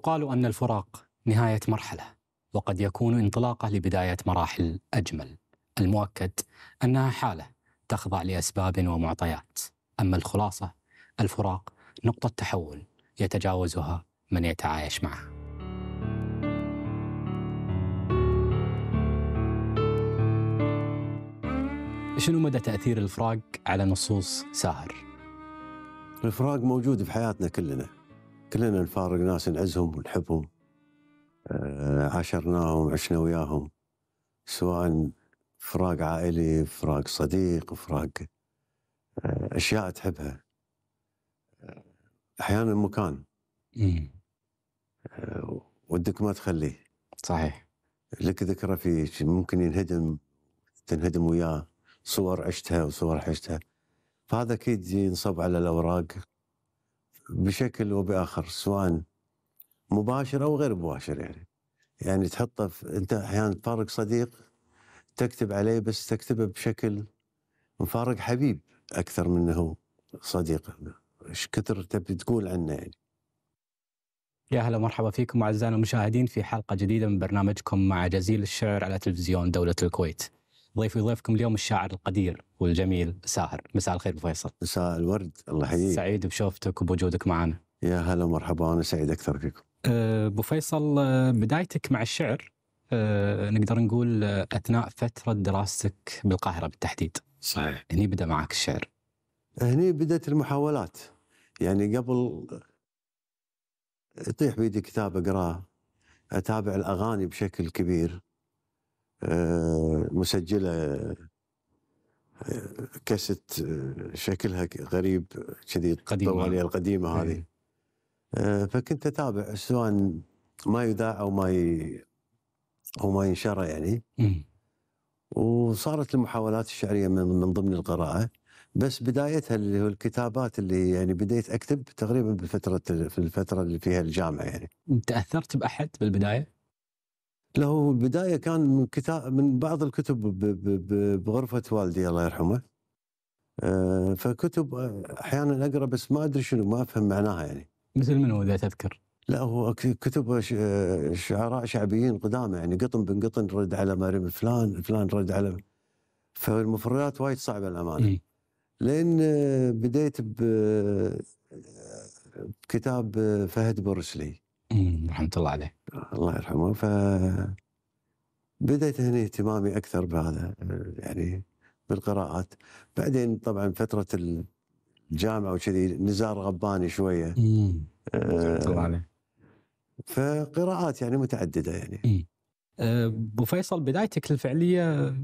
يقال أن الفراق نهاية مرحلة وقد يكون انطلاقة لبداية مراحل أجمل المؤكد أنها حالة تخضع لأسباب ومعطيات أما الخلاصة الفراق نقطة تحول يتجاوزها من يتعايش معه شنو مدى تأثير الفراق على نصوص ساهر؟ الفراق موجود في حياتنا كلنا كلنا نفارق ناس نعزهم ونحبهم آه، عاشرناهم عشنا وياهم سواء فراق عائلي فراق صديق فراق آه، اشياء تحبها آه، احيانا مكان ودك ما تخليه صحيح لك ذكرى فيه ممكن ينهدم تنهدم وياه صور عشتها وصور عشتها فهذا اكيد ينصب على الاوراق بشكل وباخر سواء مباشر او غير مباشر يعني يعني تحطه في انت احيانا تفارق صديق تكتب عليه بس تكتبه بشكل مفارق حبيب اكثر منه هو صديق ايش كثر تبي تقول عنه يعني يا هلا ومرحبا فيكم اعزائنا المشاهدين في حلقه جديده من برنامجكم مع جزيل الشعر على تلفزيون دوله الكويت. ضيفي ضيفكم اليوم الشاعر القدير والجميل ساهر مساء الخير فيصل مساء الورد الله يحييك سعيد بشوفتك وبوجودك معنا يا هلا ومرحبا انا سعيد اكثر فيكم أه، ابو فيصل أه، بدايتك مع الشعر أه نقدر نقول أه، اثناء فتره دراستك بالقاهره بالتحديد صحيح هني بدا معك الشعر هني بدات المحاولات يعني قبل يطيح بيدي كتاب اقراه اتابع الاغاني بشكل كبير مسجله كاسيت شكلها غريب كذي الطواليه القديمه إيه. هذه فكنت اتابع سواء ما يذاع او ما ي... او ما ينشر يعني إيه. وصارت المحاولات الشعريه من, من ضمن القراءه بس بدايتها اللي هو الكتابات اللي يعني بديت اكتب تقريبا بفتره في الفتره اللي فيها الجامعه يعني تاثرت باحد بالبدايه؟ له البدايه كان من كتاب من بعض الكتب بغرفه والدي الله يرحمه آه، فكتب آه، احيانا اقرا بس ما ادري شنو ما افهم معناها يعني مثل منو اذا تذكر؟ لا هو كتب آه، شعراء شعبيين قدامى يعني قطن بن قطن رد على مريم فلان فلان رد على فالمفردات وايد صعبه الامانه إيه. لين بديت بكتاب فهد بورسلي إيه، رحمة الله عليه. الله يرحمه، ف بدأت هنا اهتمامي أكثر بهذا يعني بالقراءات، بعدين طبعًا فترة الجامعة وكذي نزار غباني شوية، إمم، رحمة آه، الله عليه. فقراءات يعني متعددة يعني. إمم، أبو فيصل بدايتك الفعلية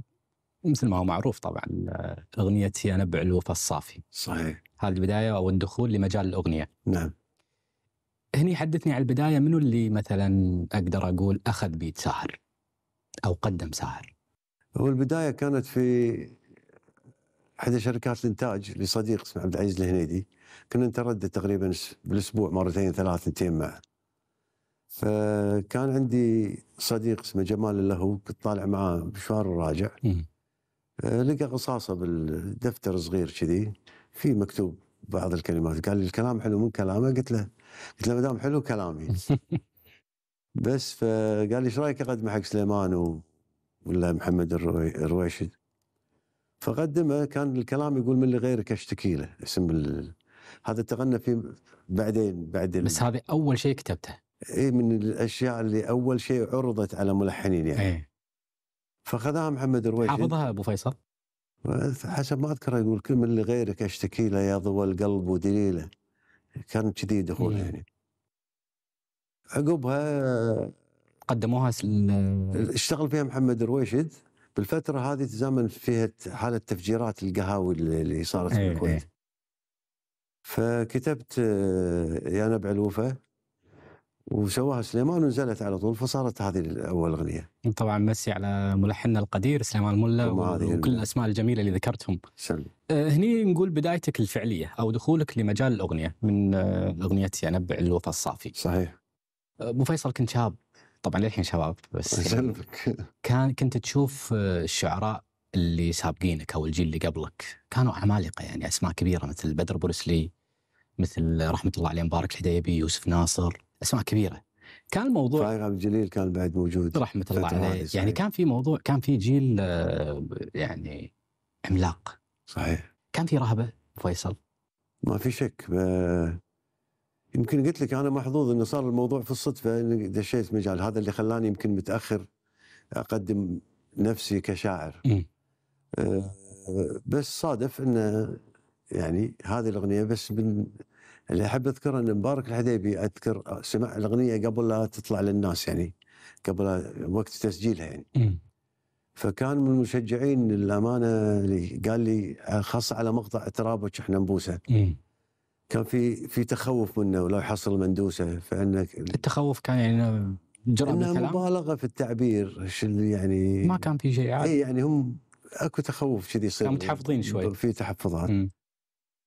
مثل ما هو معروف طبعًا آه، أغنية "يا نبع الوفا الصافي" صحيح. هذه البداية أو الدخول لمجال الأغنية. نعم. هني حدثني على البدايه منو اللي مثلا اقدر اقول اخذ بيت ساهر او قدم ساهر؟ هو البدايه كانت في احدى شركات الانتاج لصديق اسمه عبد العزيز الهنيدي كنا نتردد تقريبا بالاسبوع مرتين ثلاث اثنتين معه فكان عندي صديق اسمه جمال اللهو كنت طالع معاه مشوار وراجع آه، لقى قصاصه بالدفتر صغير كذي في مكتوب بعض الكلمات قال لي الكلام حلو من كلامه قلت له قلت له مدام حلو كلامي بس فقال لي ايش رايك اقدمه حق سليمان و... ولا محمد الروي... الرويشد فقدمه كان الكلام يقول من اللي غيرك اشتكي له اسم ال... هذا تغنى فيه بعدين بعد ال... بس هذا اول شيء كتبته اي من الاشياء اللي اول شيء عرضت على ملحنين يعني ايه. فخذها محمد الرويشد حافظها ابو فيصل حسب ما اذكر يقول كل من اللي غيرك اشتكي له يا ضوى القلب ودليله كان كذي مم. إيه. يعني عقبها قدموها سل... اشتغل فيها محمد رويشد بالفتره هذه تزامن فيها حاله تفجيرات القهاوي اللي صارت في إيه، الكويت إيه. فكتبت آه، يا نبع الوفا وسواها سليمان ونزلت على طول فصارت هذه اول اغنيه. طبعا مسي على ملحننا القدير سليمان الملا وكل الاسماء الجميله اللي ذكرتهم. سلم. آه، هني نقول بدايتك الفعليه او دخولك لمجال الاغنيه من آه، اغنيه ينبع الوفا الصافي. صحيح. آه، ابو فيصل كنت شاب طبعا للحين شباب بس يعني كان كنت تشوف الشعراء اللي سابقينك او الجيل اللي قبلك كانوا عمالقه يعني اسماء كبيره مثل بدر بورسلي مثل رحمه الله عليه مبارك الحديبي يوسف ناصر اسماء كبيره كان الموضوع فايق عبد الجليل كان بعد موجود رحمه الله عليه يعني كان في موضوع كان في جيل آه، يعني عملاق صحيح كان في رهبه فيصل ما في شك يمكن قلت لك انا محظوظ انه صار الموضوع في الصدفه اني دشيت مجال هذا اللي خلاني يمكن متاخر اقدم نفسي كشاعر آه، بس صادف انه يعني هذه الاغنيه بس من اللي احب اذكره ان مبارك الحديبي اذكر آه، سمع الاغنيه قبل لا تطلع للناس يعني قبل وقت تسجيلها يعني م. فكان من المشجعين للامانه اللي قال لي خاصه على مقطع ترابك احنا نبوسه كان في في تخوف منه ولو يحصل المندوسه فانك التخوف كان يعني جرأة كلام مبالغه في التعبير يعني ما كان في شيء عادي اي يعني هم اكو تخوف كذي يصير كانوا متحفظين شوي في تحفظات مم.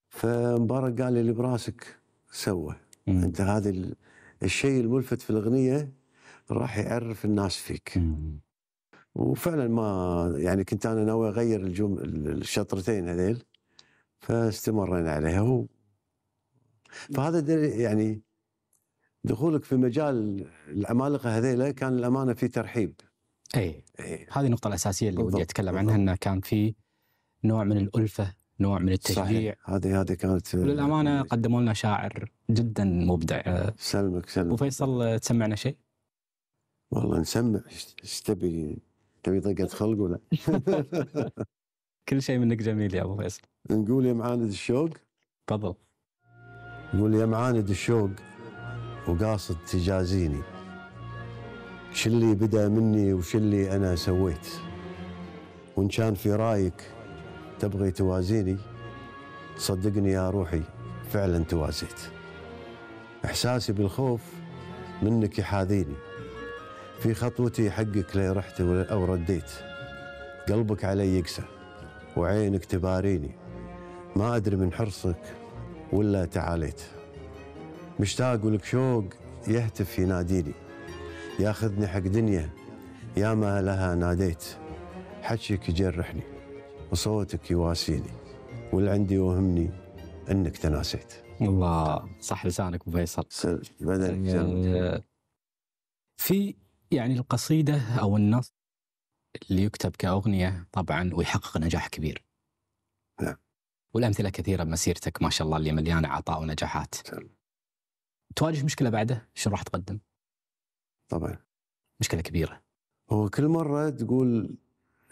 فمبارك قال لي اللي براسك مم. انت هذا الشيء الملفت في الاغنيه راح يعرف الناس فيك مم. وفعلا ما يعني كنت انا ناوي اغير الجم الشطرتين هذيل فاستمرينا عليها هو فهذا يعني دخولك في مجال العمالقه هذيله كان الامانه في ترحيب اي, أي. هذه النقطه الاساسيه اللي ودي اتكلم عنها انه كان في نوع من الالفه نوع من التشجيع هذه هذه كانت للامانه يعني قدموا لنا شاعر جدا مبدع آه، سلمك سلمك وفيصل آه، تسمعنا شيء؟ والله نسمع ايش تبي؟ تبي تبي طقه خلق ولا؟ كل شيء منك جميل يا ابو فيصل نقول يا معاند الشوق تفضل نقول يا معاند الشوق وقاصد تجازيني شو اللي بدا مني وشلي اللي انا سويت وان كان في رايك تبغي توازيني صدقني يا روحي فعلا توازيت إحساسي بالخوف منك يحاذيني في خطوتي حقك لي رحت أو رديت قلبك علي يقسى وعينك تباريني ما أدري من حرصك ولا تعاليت مشتاق ولك شوق يهتف يناديني ياخذني حق دنيا يا ما لها ناديت حكيك يجرحني وصوتك يواسيني واللي عندي يوهمني انك تناسيت الله صح لسانك ابو فيصل يعني في يعني القصيده او النص اللي يكتب كاغنيه طبعا ويحقق نجاح كبير نعم والامثله كثيره بمسيرتك ما شاء الله اللي مليانه عطاء ونجاحات سلام. تواجه مشكله بعده شنو راح تقدم؟ طبعا مشكله كبيره هو كل مره تقول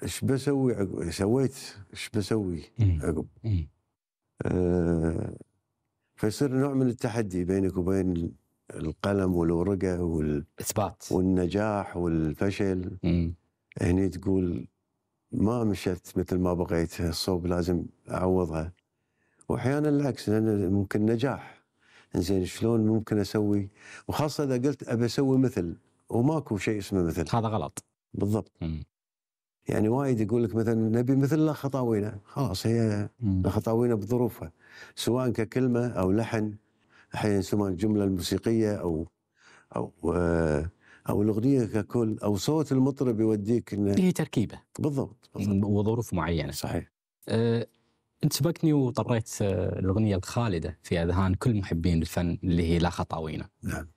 ايش بسوي عقب سويت ايش بسوي إيه. عقب إيه. آه فيصير نوع من التحدي بينك وبين القلم والورقه والاثبات والنجاح والفشل إيه. هني تقول ما مشت مثل ما بغيت الصوب لازم اعوضها واحيانا العكس لان ممكن نجاح زين شلون ممكن اسوي وخاصه اذا قلت ابي اسوي مثل وماكو شيء اسمه مثل هذا غلط بالضبط مم. يعني وايد يقول لك مثلا نبي مثل لا خطاوينا خلاص هي لا خطاوينا بظروفها سواء ككلمه او لحن احيانا سواء الجمله الموسيقيه او او آه، او الاغنيه ككل او صوت المطرب يوديك انه هي تركيبه بالضبط, بالضبط. وظروف معينه صحيح أه انت سبقتني وطريت آه، الاغنيه الخالده في اذهان كل محبين الفن اللي هي لا خطاوينا نعم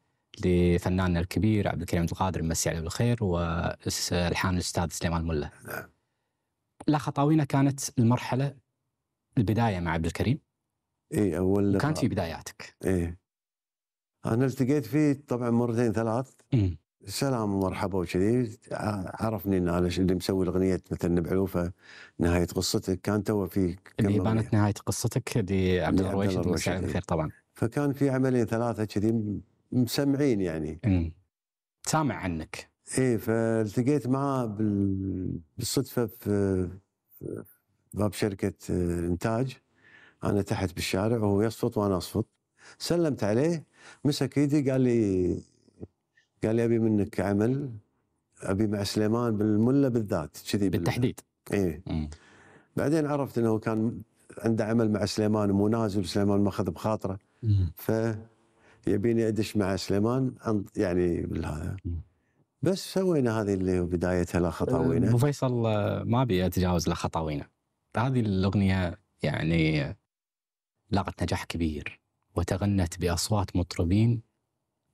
لفناننا الكبير عبد الكريم القادر مسي عليه بالخير والحان الاستاذ سليمان ملا. نعم. لا خطاوينا كانت المرحله البدايه مع عبد الكريم. اي اول كانت في بداياتك. اي انا التقيت فيه طبعا مرتين ثلاث. م. سلام ومرحبا وكذي عرفني ان انا اللي مسوي الاغنيه مثل بعلوفه نهايه قصتك كان تو في اللي بانت نهايه قصتك لعبد الرويش الرويشد طبعا فكان في عملين ثلاثه كذي مسمعين يعني مم. إيه. سامع عنك ايه فالتقيت معاه بالصدفه في باب شركه آه، انتاج انا تحت بالشارع وهو يصفط وانا اصفط سلمت عليه مسك ايدي قال لي قال لي ابي منك عمل ابي مع سليمان بالمله بالذات كذي بالتحديد ايه مم. بعدين عرفت انه كان عنده عمل مع سليمان ومنازل سليمان ماخذ بخاطره مم. ف يبيني ادش مع سليمان يعني بالهذا بس سوينا هذه اللي بدايتها لا خطاوينا أه، ابو فيصل أه، ما ابي اتجاوز لا خطاوينا هذه الاغنيه يعني لاقت نجاح كبير وتغنت باصوات مطربين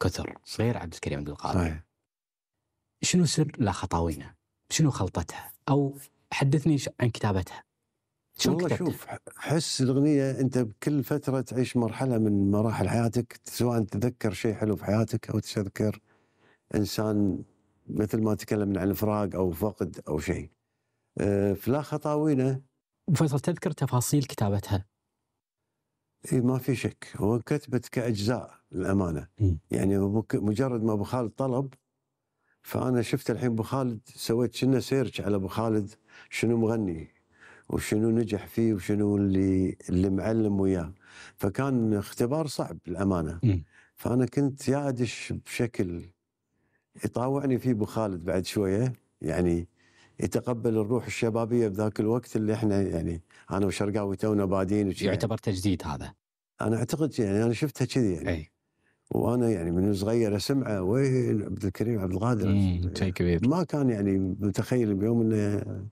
كثر غير عبد الكريم عبد القادر صحيح. شنو سر لا خطاوينا؟ شنو خلطتها؟ او حدثني عن كتابتها. شو والله شوف حس الاغنيه انت بكل فتره تعيش مرحله من مراحل حياتك سواء تتذكر شيء حلو في حياتك او تتذكر انسان مثل ما تكلمنا عن الفراق او فقد او شيء. آه، فلا خطاوينا فيصل تذكر تفاصيل كتابتها اي ما في شك هو كتبت كاجزاء للامانه م. يعني مجرد ما ابو خالد طلب فانا شفت الحين ابو خالد سويت شنو سيرش على ابو خالد شنو مغني وشنو نجح فيه وشنو اللي اللي معلم وياه فكان اختبار صعب الامانه م. فانا كنت يا ادش بشكل يطاوعني فيه ابو خالد بعد شويه يعني يتقبل الروح الشبابيه بذاك الوقت اللي احنا يعني انا وشرقاوي تونا بادين يعتبر تجديد هذا انا اعتقد يعني انا شفتها كذي يعني أي. وانا يعني من صغير اسمعه ويل عبد الكريم عبد القادر كبير ما كان يعني متخيل بيوم انه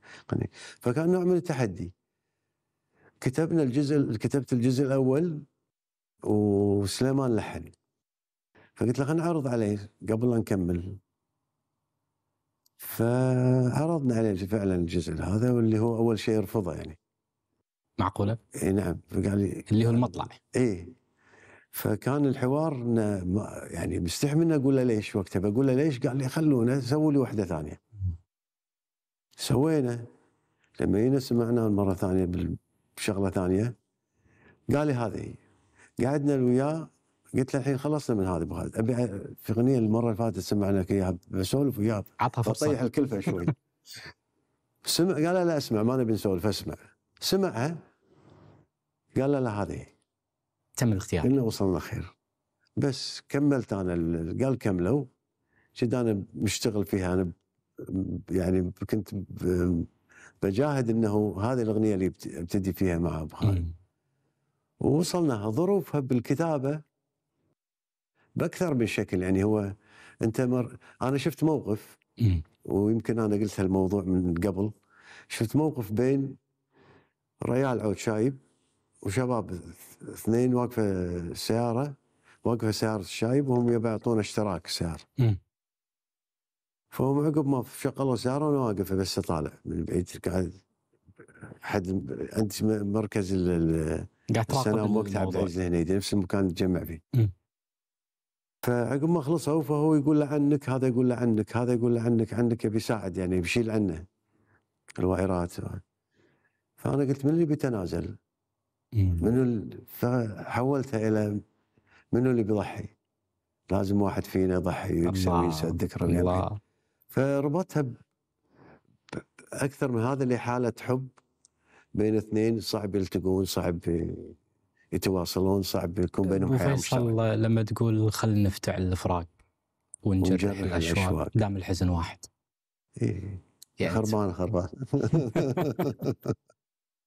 فكان نوع من التحدي كتبنا الجزء كتبت الجزء الاول وسليمان لحن فقلت له خلينا نعرض عليه قبل لا نكمل فعرضنا عليه فعلا الجزء هذا واللي هو اول شيء رفضه يعني معقوله؟ اي نعم فقال لي اللي هو المطلع اي فكان الحوار يعني مستحي مني اقول له ليش وقتها بقول له ليش قال لي خلونا سووا لي واحده ثانيه سوينا لما جينا سمعنا مره ثانيه بشغله ثانيه قال لي هذه قعدنا وياه قلت له الحين خلصنا من هذا بهذا ابي في اغنيه المره اللي فاتت سمعنا اياها بسولف وياه عطها فرصه بطيح الكلفه شوي سمع قال لا اسمع ما نبي نسولف اسمع سمعها قال لا لا هذه تم الاختيار قلنا وصلنا خير بس كملت انا قال كملوا كنت انا مشتغل فيها انا يعني كنت بجاهد انه هذه الاغنيه اللي ابتدي فيها مع ابو خالد ووصلنا ظروفها بالكتابه باكثر من شكل يعني هو انت مر انا شفت موقف ويمكن انا قلت هالموضوع من قبل شفت موقف بين ريال عود شايب وشباب اثنين واقفه سياره واقفه سياره الشايب وهم يبي يعطون اشتراك سياره. فهم عقب ما شغلوا سياره وانا واقفه بس اطالع من بعيد قاعد حد عند مركز قاعد تراقب وقت عبد العزيز الهنيدي نفس المكان اللي تجمع فيه. فعقب ما خلصوا فهو يقول له عنك هذا يقول له عنك هذا يقول له عنك عنك يبي يساعد يعني بيشيل عنه الوائرات فانا قلت من اللي بيتنازل؟ إيه. منو فحولتها الى منو اللي بيضحي؟ لازم واحد فينا يضحي ويكسب ويسعد ذكرى الله فربطها اكثر من هذا اللي حاله حب بين اثنين صعب يلتقون صعب يتواصلون صعب يكون بينهم حياه مشتركه لما تقول خلينا نفتعل الفراق ونجرح الاشواق دام الحزن واحد إيه. يعني خربان خربان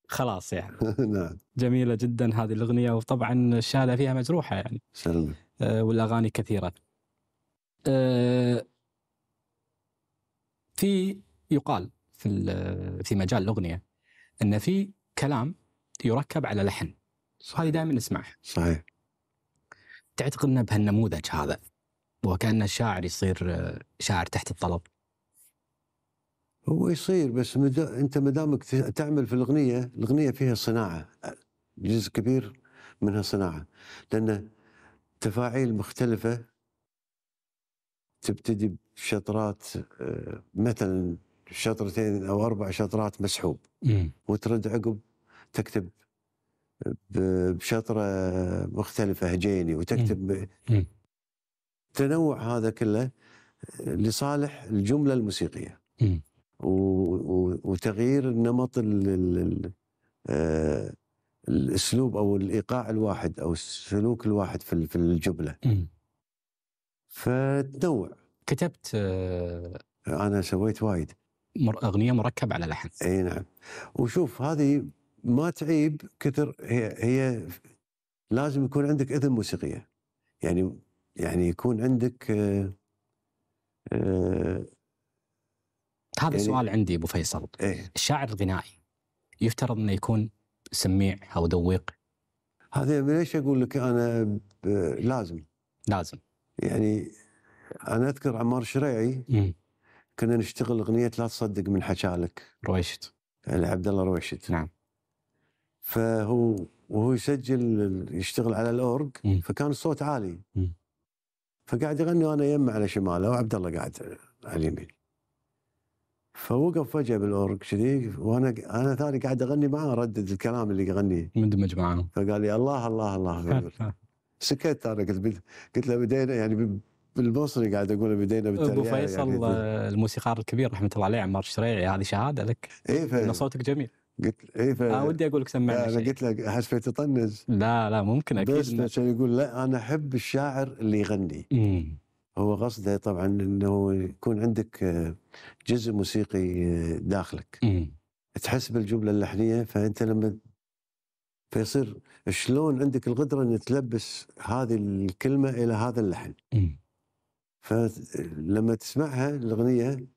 خلاص يعني نعم جميله جدا هذه الاغنيه وطبعا الشهاده فيها مجروحه يعني سلمي. آه والاغاني كثيره آه في يقال في في مجال الاغنيه ان في كلام يركب على لحن هذه دائما نسمعها صحيح تعتقد انه بهالنموذج هذا وكان الشاعر يصير آه، شاعر تحت الطلب هو يصير بس مد... انت ما دامك تعمل في الاغنيه الاغنيه فيها صناعه جزء كبير منها صناعه لان تفاعيل مختلفه تبتدي بشطرات آه، مثلا شطرتين او اربع شطرات مسحوب وترد عقب تكتب بشطره مختلفه هجيني وتكتب مم. تنوع هذا كله لصالح الجمله الموسيقيه. مم. وتغيير النمط آه، الاسلوب او الايقاع الواحد او السلوك الواحد في في الجمله فتنوع كتبت آه، انا سويت وايد اغنيه مركب على لحن اي نعم وشوف هذه ما تعيب كثر هي هي لازم يكون عندك اذن موسيقيه يعني يعني يكون عندك آه، هذا يعني السؤال عندي ابو فيصل إيه؟ الشاعر الغنائي يفترض انه يكون سميع او ذويق هذا ليش اقول لك انا لازم لازم يعني انا اذكر عمار شريعي كنا نشتغل اغنيه لا تصدق من حشالك رويشد يعني عبد الله رويشد نعم فهو وهو يسجل يشتغل على الاورج فكان الصوت عالي مم. فقاعد يغني وانا يم على شماله وعبد الله قاعد على اليمين فوقف فجاه بالاورج كذي وانا انا ثاني قاعد اغني معاه اردد الكلام اللي يغنيه مندمج معاه فقال لي الله الله الله سكت انا قلت قلت له بدينا يعني بالمصري قاعد اقول بدينا ابو فيصل يعني الموسيقار الكبير رحمه الله عليه عمار الشريعي هذه شهاده لك اي ف... ان صوتك جميل قلت اي ف... آه ودي اقول لك سمعني انا قلت له حسبت تطنز لا لا ممكن اكيد بس عشان يقول لا انا احب الشاعر اللي يغني مم. هو قصده طبعا انه يكون عندك آه، جزء موسيقي آه، داخلك مم. تحس بالجمله اللحنيه فانت لما فيصير شلون عندك القدره ان تلبس هذه الكلمه الى هذا اللحن مم. فلما آه، تسمعها الاغنيه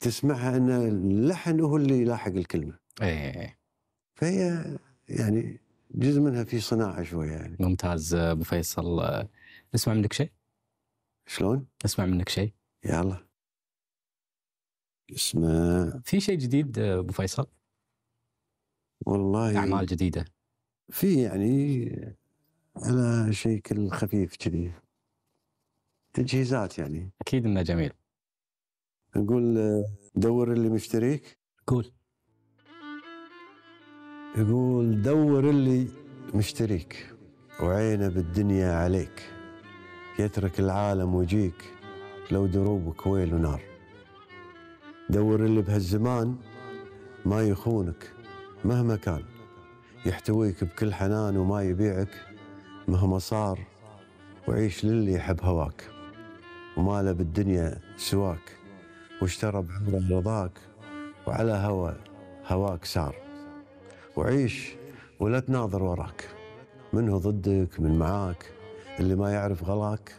تسمعها ان اللحن هو اللي يلاحق الكلمه اي إيه، إيه. فهي يعني جزء منها في صناعه شويه يعني ممتاز ابو فيصل نسمع منك شيء؟ شلون؟ اسمع منك شيء يلا اسمع في شيء جديد آه، ابو فيصل؟ والله اعمال جديده في يعني انا شيء كل خفيف كذي تجهيزات يعني اكيد انه جميل نقول آه، دور اللي مشتريك قول يقول دور اللي مشتريك وعينه بالدنيا عليك يترك العالم ويجيك لو دروبك ويل ونار دور اللي بهالزمان ما يخونك مهما كان يحتويك بكل حنان وما يبيعك مهما صار وعيش للي يحب هواك وما له بالدنيا سواك واشترى بعمره رضاك وعلى هوى هواك سار وعيش ولا تناظر وراك منه ضدك من معاك اللي ما يعرف غلاك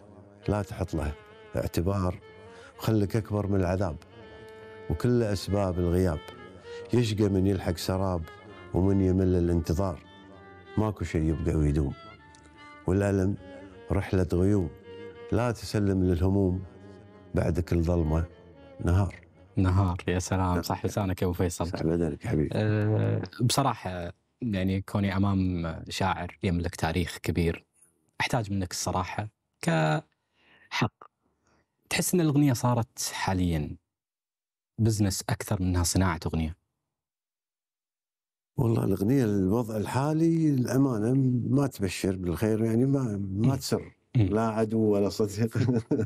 لا تحط له اعتبار وخلك أكبر من العذاب وكل أسباب الغياب يشقى من يلحق سراب ومن يمل الانتظار ماكو شيء يبقى ويدوم والألم رحلة غيوم لا تسلم للهموم بعد كل ظلمة نهار نهار يا سلام صح لسانك يا ابو فيصل صح بدنك حبيبي أه بصراحه يعني كوني امام شاعر يملك تاريخ كبير احتاج منك الصراحه كحق تحس ان الاغنيه صارت حاليا بزنس اكثر منها صناعه اغنيه والله الاغنيه الوضع الحالي الامانه ما تبشر بالخير يعني ما ما إيه. تسر إيه. لا عدو ولا صديق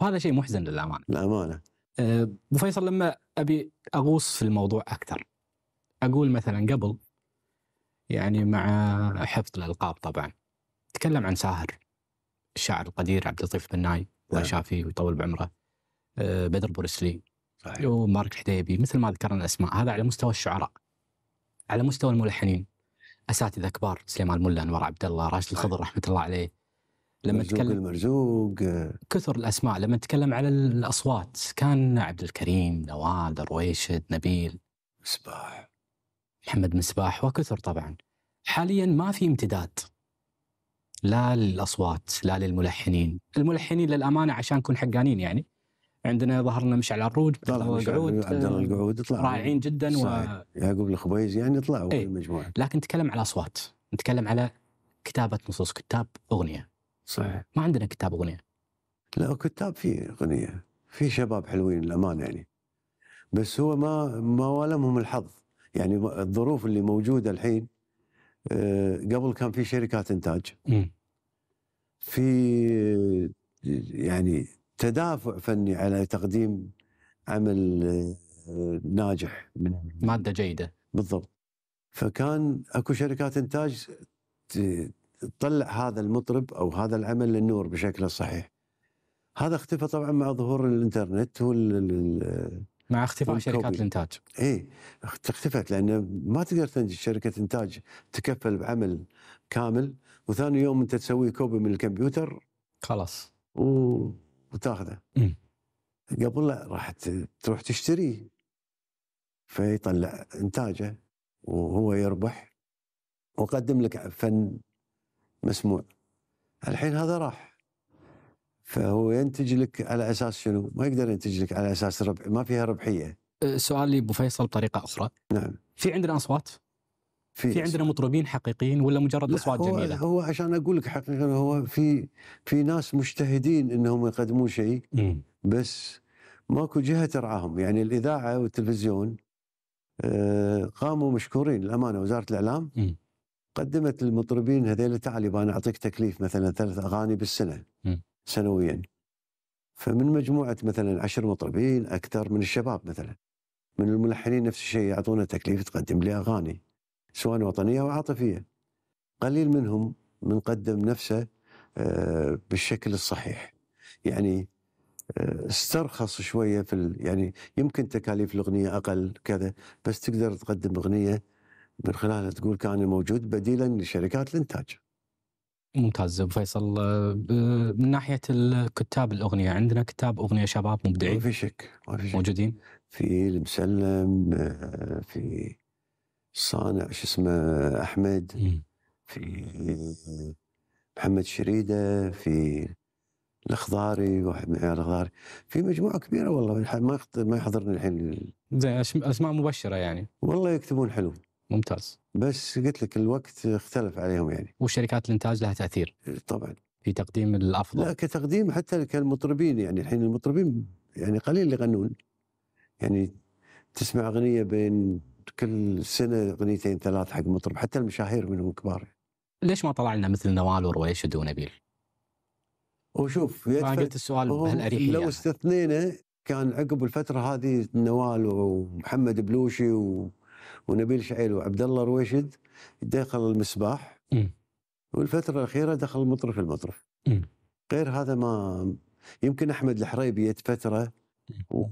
وهذا شيء محزن للامانه للامانه أه، ابو فيصل لما ابي اغوص في الموضوع اكثر اقول مثلا قبل يعني مع حفظ الالقاب طبعا تكلم عن ساهر الشاعر القدير عبد اللطيف بناي نعم. الله يشافيه ويطول بعمره آه، بدر بورسلي صحيح. ومارك حديبي مثل ما ذكرنا الاسماء هذا على مستوى الشعراء على مستوى الملحنين اساتذه كبار سليمان ملا انور عبد الله راشد الخضر رحمه الله عليه لما تكلم المرزوق كثر الاسماء لما نتكلم على الاصوات كان عبد الكريم نوال درويشد نبيل مصباح محمد مصباح وكثر طبعا حاليا ما في امتداد لا للاصوات لا للملحنين الملحنين للامانه عشان نكون حقانين يعني عندنا ظهرنا مشعل عروج القعود عبد الله آه، القعود طلع رائعين جدا و... يعقوب الخبيز يعني طلعوا ايه؟ المجموعه لكن نتكلم على اصوات نتكلم على كتابه نصوص كتاب اغنيه صحيح ما عندنا كتاب اغنيه لا كتاب في اغنيه في شباب حلوين للامانه يعني بس هو ما ما والمهم الحظ يعني الظروف اللي موجوده الحين آه، قبل كان في شركات انتاج في يعني تدافع فني على تقديم عمل آه، ناجح من ماده جيده بالضبط فكان اكو شركات انتاج تطلع هذا المطرب او هذا العمل للنور بشكل الصحيح هذا اختفى طبعا مع ظهور الانترنت وال مع اختفاء شركات الانتاج اي اختفت لان ما تقدر تنتج شركه انتاج تكفل بعمل كامل وثاني يوم انت تسوي كوبي من الكمبيوتر خلاص و... وتاخذه قبل لا راح تروح تشتريه فيطلع انتاجه وهو يربح وقدم لك فن مسموع الحين هذا راح فهو ينتج لك على اساس شنو؟ ما يقدر ينتج لك على اساس ربح ما فيها ربحيه. أه، سؤالي ابو فيصل بطريقه اخرى. نعم. في عندنا اصوات في, في عندنا مطربين حقيقيين ولا مجرد اصوات هو جميله؟ هو عشان اقول لك حقيقه هو في في ناس مجتهدين انهم يقدمون شيء بس ماكو جهه ترعاهم يعني الاذاعه والتلفزيون آه، قاموا مشكورين الامانه وزاره الاعلام قدمت للمطربين هذيل تعال انا اعطيك تكليف مثلا ثلاث اغاني بالسنه سنويا فمن مجموعه مثلا عشر مطربين اكثر من الشباب مثلا من الملحنين نفس الشيء يعطونا تكليف تقدم لي اغاني سواء وطنيه او عاطفيه. قليل منهم من قدم نفسه آه، بالشكل الصحيح. يعني آه، استرخص شويه في يعني يمكن تكاليف الاغنيه اقل كذا بس تقدر تقدم اغنيه من خلالها تقول كان موجود بديلا لشركات الانتاج. ممتاز ابو فيصل آه، من ناحيه الكتاب الاغنيه عندنا كتاب اغنيه شباب مبدعين ما في شك ما في شك موجودين في المسلم في صانع شو اسمه احمد في محمد شريده في الخضاري واحد من عيال الخضاري في مجموعه كبيره والله ما ما يحضرني الحين زين اسماء مبشره يعني والله يكتبون حلو ممتاز بس قلت لك الوقت اختلف عليهم يعني وشركات الانتاج لها تاثير طبعا في تقديم الافضل لا كتقديم حتى كالمطربين يعني الحين المطربين يعني قليل اللي يغنون يعني تسمع اغنيه بين كل سنه اغنيتين ثلاث حق مطرب حتى المشاهير منهم كبار ليش ما طلع لنا مثل نوال ورويشد ونبيل؟ وشوف ما قلت السؤال بهالاريحيه لو استثنينا كان عقب الفتره هذه نوال ومحمد بلوشي و... ونبيل شعيل وعبد الله رويشد دخل المسباح م. والفتره الاخيره دخل المطرف المطرف م. غير هذا ما يمكن احمد الحريبي فتره و...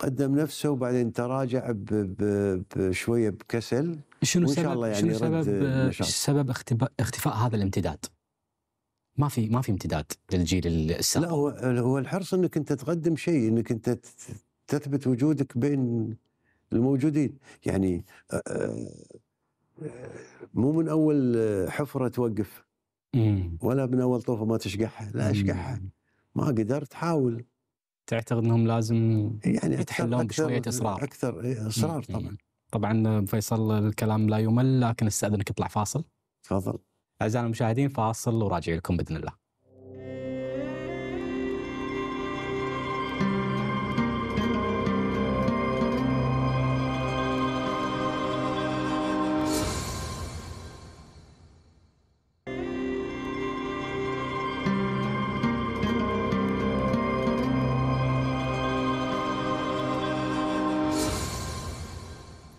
قدم نفسه وبعدين تراجع بشويه بكسل شنو وان شاء الله يعني شنو سبب آه، سبب اختفاء هذا الامتداد؟ ما في ما في امتداد للجيل السابق لا هو هو الحرص انك انت تقدم شيء انك انت تثبت وجودك بين الموجودين يعني آه، آه، مو من اول حفره توقف ولا من اول طوفه ما تشقحها لا اشقحها ما قدرت حاول تعتقد انهم لازم يعني يتحلون بشويه اصرار اكثر اصرار طبعا طبعا فيصل الكلام لا يمل لكن استاذنك اطلع فاصل تفضل اعزائي المشاهدين فاصل وراجع لكم باذن الله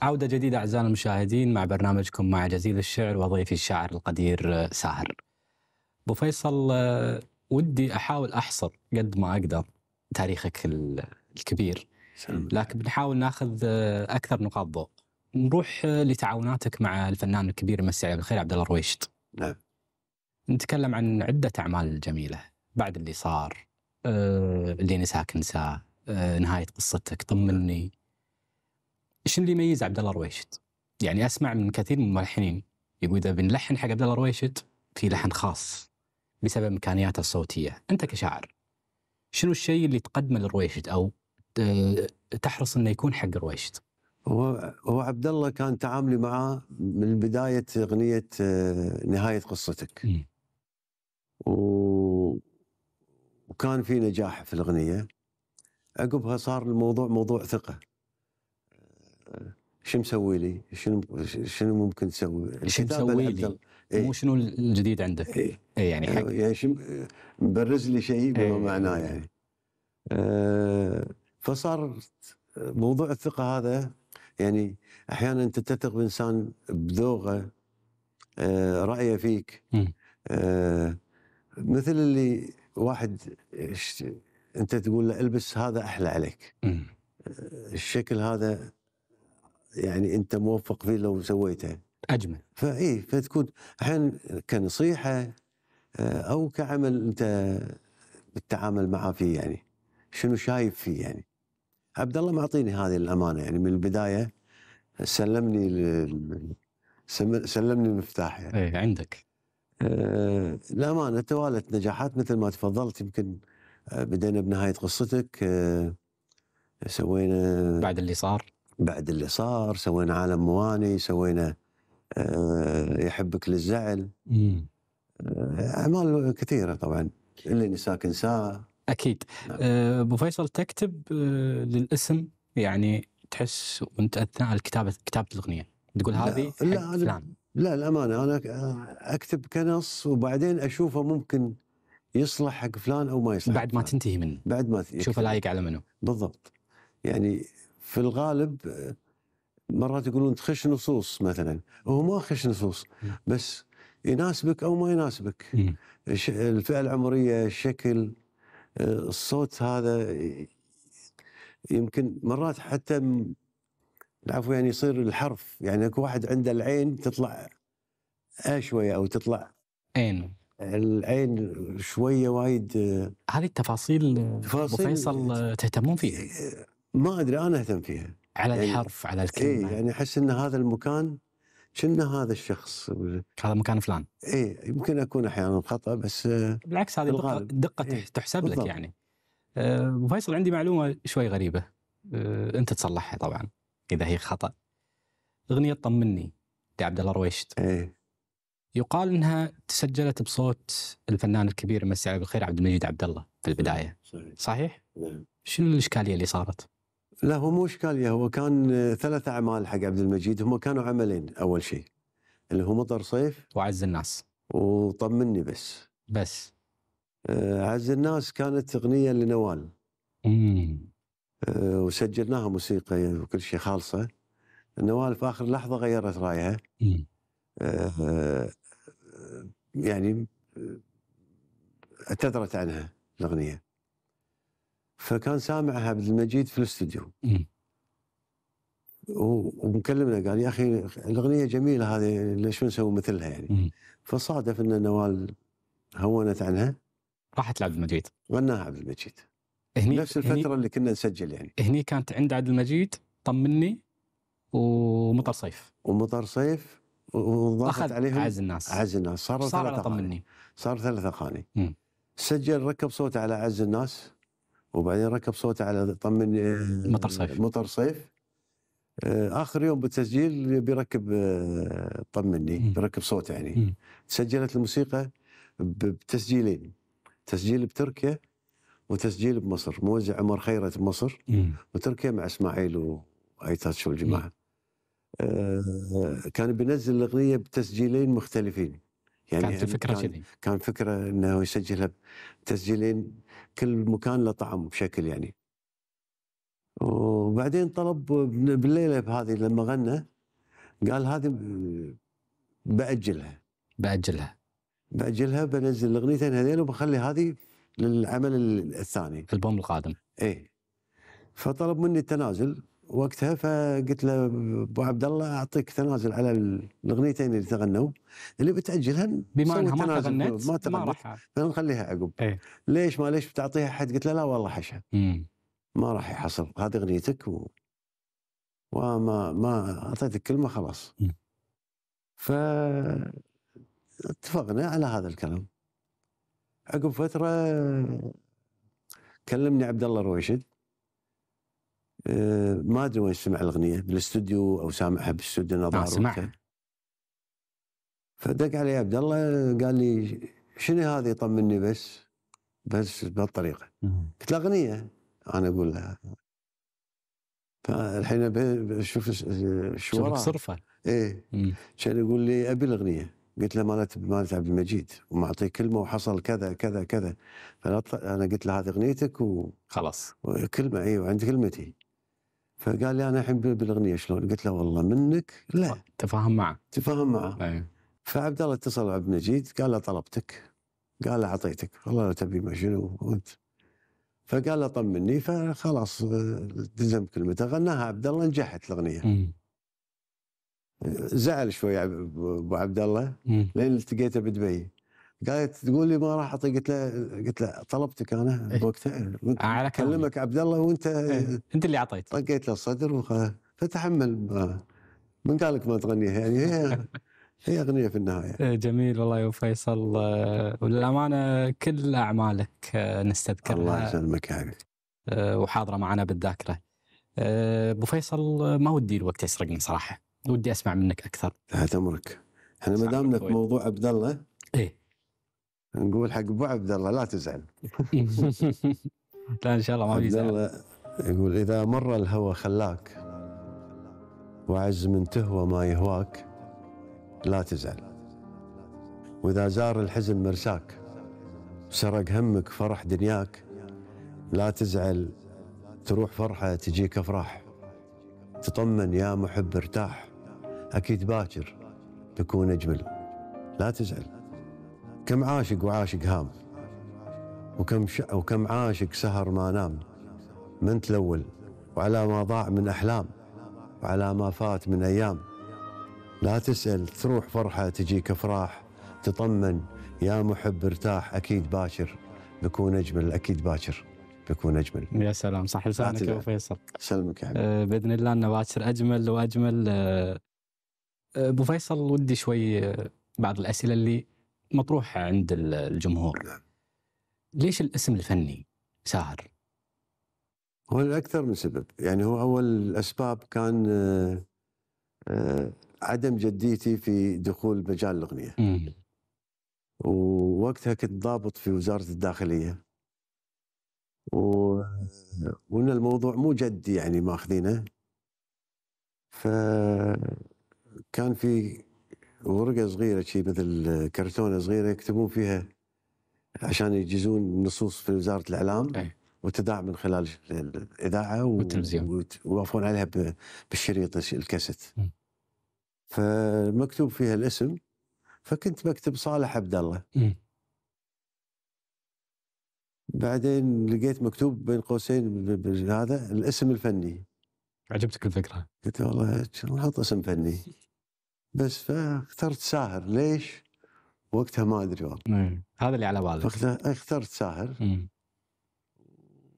عودة جديدة أعزائنا المشاهدين مع برنامجكم مع جزيل الشعر وضيفي الشاعر القدير آه، ساهر أبو فيصل آه، ودي أحاول أحصر قد ما أقدر تاريخك الكبير لكن بنحاول ناخذ آه، أكثر نقاط ضوء نروح لتعاوناتك مع الفنان الكبير يمسي عليه بالخير عبد الله رويشت نعم نتكلم عن عدة أعمال جميلة بعد اللي صار اللي نساك نساه نهاية قصتك طمني ايش اللي يميز عبد الله رويشد؟ يعني اسمع من كثير من الملحنين يقول اذا بنلحن حق عبد الله رويشد في لحن خاص بسبب امكانياته الصوتيه، انت كشاعر شنو الشيء اللي تقدمه لرويشد او تحرص انه يكون حق رويشد؟ هو هو عبد الله كان تعاملي معاه من بدايه اغنيه آه، نهايه قصتك. و... وكان في نجاح في الاغنيه عقبها صار الموضوع موضوع ثقه شو مسوي لي؟ شنو شنو ممكن تسوي؟ شو مسوي لي؟ إيه؟ مو شنو الجديد عندك؟ إيه؟ إيه يعني إيه، حق يعني مبرز برز لي شيء بما إيه؟ معناه يعني آه فصار موضوع الثقه هذا يعني احيانا انت تثق بانسان بذوقه آه رايه فيك آه مثل اللي واحد انت تقول له البس هذا احلى عليك آه، الشكل هذا يعني انت موفق فيه لو سويته اجمل فاي فتكون احيانا كنصيحه آه، او كعمل انت بالتعامل معه فيه يعني شنو شايف فيه يعني عبد الله معطيني هذه الامانه يعني من البدايه سلمني سلمني المفتاح يعني ايه عندك آه، الامانه توالت نجاحات مثل ما تفضلت يمكن آه، بدينا بنهايه قصتك سوينا بعد اللي صار بعد اللي صار سوينا عالم مواني سوينا آه، يحبك للزعل آه، اعمال كثيره طبعا اللي نساك نساه اكيد نعم. آه، ابو فيصل تكتب للاسم يعني تحس وانت اثناء الكتابه كتابه الاغنيه تقول هذه لا لا فلان لا الامانه انا اكتب كنص وبعدين اشوفه ممكن يصلح حق فلان او ما يصلح بعد ما تنتهي منه بعد ما تشوفه لايق على منو بالضبط يعني في الغالب آه، مرات يقولون تخش نصوص مثلا هو ما خش نصوص بس يناسبك او ما يناسبك الفئه العمريه الشكل آه، الصوت هذا يمكن مرات حتى العفو يعني يصير الحرف يعني اكو واحد عنده العين تطلع آه شويه او تطلع عين العين شويه وايد آه. هذه التفاصيل تفاصيل فيصل تهتمون فيها ما ادري انا اهتم فيها على يعني الحرف على إيه، الكلمه اي يعني احس ان هذا المكان كنا هذا الشخص هذا مكان فلان اي يمكن اكون احيانا خطا بس آه، بالعكس هذه دقه دقه إيه تحسب لك يعني ابو آه، فيصل عندي معلومه شوي غريبه أه انت تصلحها طبعا اذا هي خطا اغنيه طمني لعبد الله رويشت إيه يقال انها تسجلت بصوت الفنان الكبير مسي عليه بالخير عبد المجيد عبد الله في البدايه صحيح؟ نعم شنو الاشكاليه اللي صارت؟ لا هو مو اشكاليه هو كان آه، ثلاث اعمال حق عبد المجيد هم كانوا عملين اول شيء اللي هو مطر صيف وعز الناس وطمني بس بس آه، عز الناس كانت اغنيه لنوال امم وسجلناها موسيقى وكل شيء خالصه نوال في اخر لحظه غيرت رايها امم يعني اعتذرت عنها الاغنيه فكان سامعها عبد المجيد في الاستوديو ومكلمنا قال يا اخي الاغنيه جميله هذه ليش ما نسوي مثلها يعني فصادف ان نوال هونت عنها راحت لعبد المجيد غناها عبد المجيد هني نفس الفتره هني اللي كنا نسجل يعني هني كانت عند عبد المجيد طمني ومطر صيف ومطر صيف وضغط عليهم اعز الناس اعز الناس صاروا صار ثلاث اغاني صار ثلاث اغاني سجل ركب صوته على اعز الناس وبعدين ركب صوته على طمن مطر صيف مطر صيف آه، اخر يوم بالتسجيل بيركب آه، طمني بيركب صوته يعني سجلت الموسيقى بتسجيلين تسجيل بتركيا وتسجيل بمصر موزع عمر خيرت بمصر وتركيا مع اسماعيل وايتاتش والجماعه آه، كان بينزل الاغنيه بتسجيلين مختلفين يعني كانت الفكره كذي كان, كان فكره انه يسجلها تسجيلين كل مكان له طعم بشكل يعني وبعدين طلب بالليله بهذه لما غنى قال هذه باجلها باجلها باجلها بنزل الاغنيتين هذين وبخلي هذه للعمل الثاني الالبوم القادم ايه فطلب مني التنازل وقتها فقلت له ابو عبد الله اعطيك تنازل على الاغنيتين اللي تغنوا اللي بتاجلها بما انها ما تغنت ما تغنت فنخليها عقب ايه؟ ليش ما ليش بتعطيها حد قلت له لا والله حشا ما راح يحصل هذه اغنيتك و... وما ما اعطيتك كلمه خلاص ف اتفقنا على هذا الكلام عقب فتره كلمني عبد الله رويشد آه، ما ادري وين سمع الاغنيه بالاستوديو او سامعها بالاستوديو آه، نظاره آه سمعها فدق علي عبد الله قال لي شنو هذه طمني بس بس بهالطريقه قلت له اغنيه انا اقول لها فالحين بشوف شو وراها صرفه ايه كان يقول لي ابي الاغنيه قلت له مالت مالت عبد المجيد ومعطيه كلمه وحصل كذا كذا كذا فانا قلت له هذه اغنيتك و خلاص كلمه ايوه عند كلمتي فقال لي انا الحين بالاغنيه شلون؟ قلت له والله منك لا تفاهم معه تفاهم معه فعبد الله اتصل عبد المجيد قال له طلبتك قال له اعطيتك والله لو تبي ما شنو وانت فقال له طمني فخلاص التزم آه، كلمته غناها عبد الله نجحت الاغنيه زعل شوي ابو عبد الله لين التقيته بدبي قالت تقول لي ما راح اعطي قلت له قلت له طلبتك انا إيه. بوقتها وقتها آه، على كلمك عبد الله وانت إيه؟ انت اللي اعطيت طقيت له الصدر وخ... فتحمل ما من قال لك ما تغنيها يعني هي هي اغنيه في النهايه إيه، جميل والله يا فيصل وللامانه كل اعمالك آه، نستذكرها الله يسلمك يا حبيبي آه، وحاضره معنا بالذاكره ابو فيصل ما ودي الوقت يسرقني صراحه ودي اسمع منك اكثر تحت امرك احنا ما دامنا في موضوع عبد الله نقول حق ابو عبد الله لا تزعل لا ان شاء الله ما بيزعل يقول اذا مر الهوى خلاك وعز من تهوى ما يهواك لا تزعل واذا زار الحزن مرساك سرق همك فرح دنياك لا تزعل تروح فرحه تجيك افراح تطمن يا محب ارتاح اكيد باكر تكون اجمل لا تزعل كم عاشق وعاشق هام وكم ش... وكم عاشق سهر ما نام من تلول وعلى ما ضاع من أحلام وعلى ما فات من أيام لا تسأل تروح فرحة تجيك أفراح تطمن يا محب ارتاح أكيد باشر بكون أجمل أكيد باشر بكون اجمل. يا سلام صح لسانك يا فيصل. سلمك يا حبيبي. آه، باذن الله انه باكر اجمل واجمل. آه، آه، ابو فيصل ودي شوي بعض الاسئله اللي مطروح عند الجمهور نعم. ليش الاسم الفني ساهر؟ هو لأكثر من سبب يعني هو أول الأسباب كان آه، آه، عدم جديتي في دخول مجال الأغنية مم. ووقتها كنت ضابط في وزارة الداخلية و... وان الموضوع مو جدي يعني ماخذينه فكان في ورقه صغيره شيء مثل كرتونه صغيره يكتبون فيها عشان يجيزون نصوص في وزاره الاعلام وتداع وتذاع من خلال الاذاعه والتلفزيون ويوافقون عليها بالشريط الكاسيت فمكتوب فيها الاسم فكنت بكتب صالح عبد الله بعدين لقيت مكتوب بين قوسين هذا الاسم الفني عجبتك الفكره؟ قلت والله نحط اسم فني بس فاخترت ساهر ليش؟ وقتها ما ادري والله إيه. هذا اللي على بالك اخترت ساهر مم.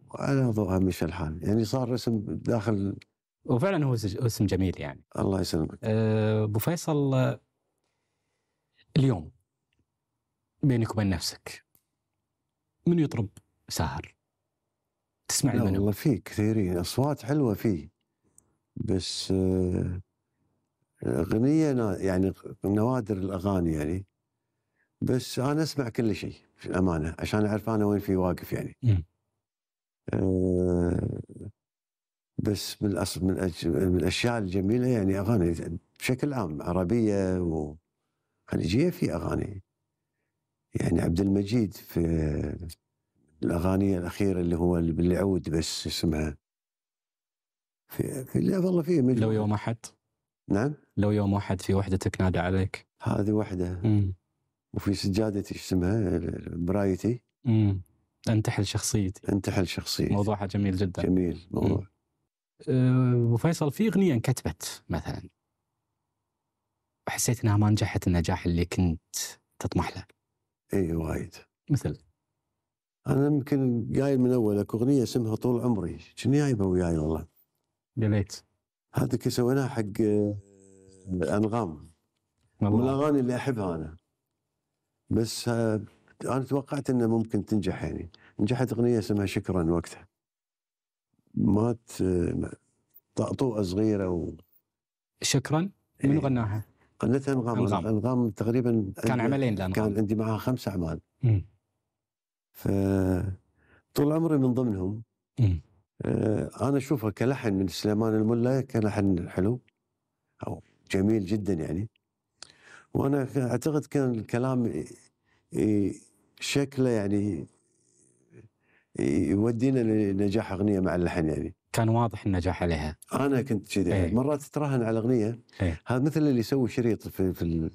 وعلى ضوءها مش الحال يعني صار رسم داخل وفعلا هو اسم جميل يعني الله يسلمك أه، ابو فيصل اليوم بينك وبين نفسك من يطرب ساهر؟ تسمع المنو والله في كثيرين اصوات حلوه فيه بس آه غنية يعني نوادر الأغاني يعني بس أنا أسمع كل شيء في الأمانة عشان أعرف أنا وين في واقف يعني أه بس من الأصل من, من الأشياء الجميلة يعني أغاني بشكل عام عربية وخليجية في أغاني يعني عبد المجيد في الأغاني الأخيرة اللي هو بالعود بس اسمها في, في لا والله في لو يوم أحد نعم لو يوم واحد في وحدتك نادى عليك هذه وحده مم. وفي سجادتي اسمها برايتي مم. انتحل شخصيتي انتحل شخصيتي موضوعها جميل جدا جميل موضوع أه، ابو أه فيصل في اغنيه انكتبت مثلا حسيت انها ما نجحت النجاح اللي كنت تطمح له اي وايد مثل انا يمكن قايل من اول اكو اغنيه اسمها طول عمري شنو جايبه وياي والله يا ليت هذا سويناه حق آه، انغام من الاغاني اللي احبها انا بس آه، انا توقعت انه ممكن تنجح يعني نجحت اغنيه اسمها شكرا وقتها مات آه، طقطوقه صغيره و... شكرا من إيه. غناها؟ غنتها انغام انغام, أنغام تقريبا كان عملين لانغام كان عندي معها خمس اعمال ف طول عمري من ضمنهم مم. آه، انا اشوفها كلحن من سليمان الملا كلحن حلو او جميل جدا يعني وانا اعتقد كان الكلام شكله يعني يودينا لنجاح اغنيه مع اللحن يعني كان واضح النجاح عليها انا كنت كذي يعني. ايه. مرات تراهن على اغنيه ايه. هذا مثل اللي يسوي شريط في, في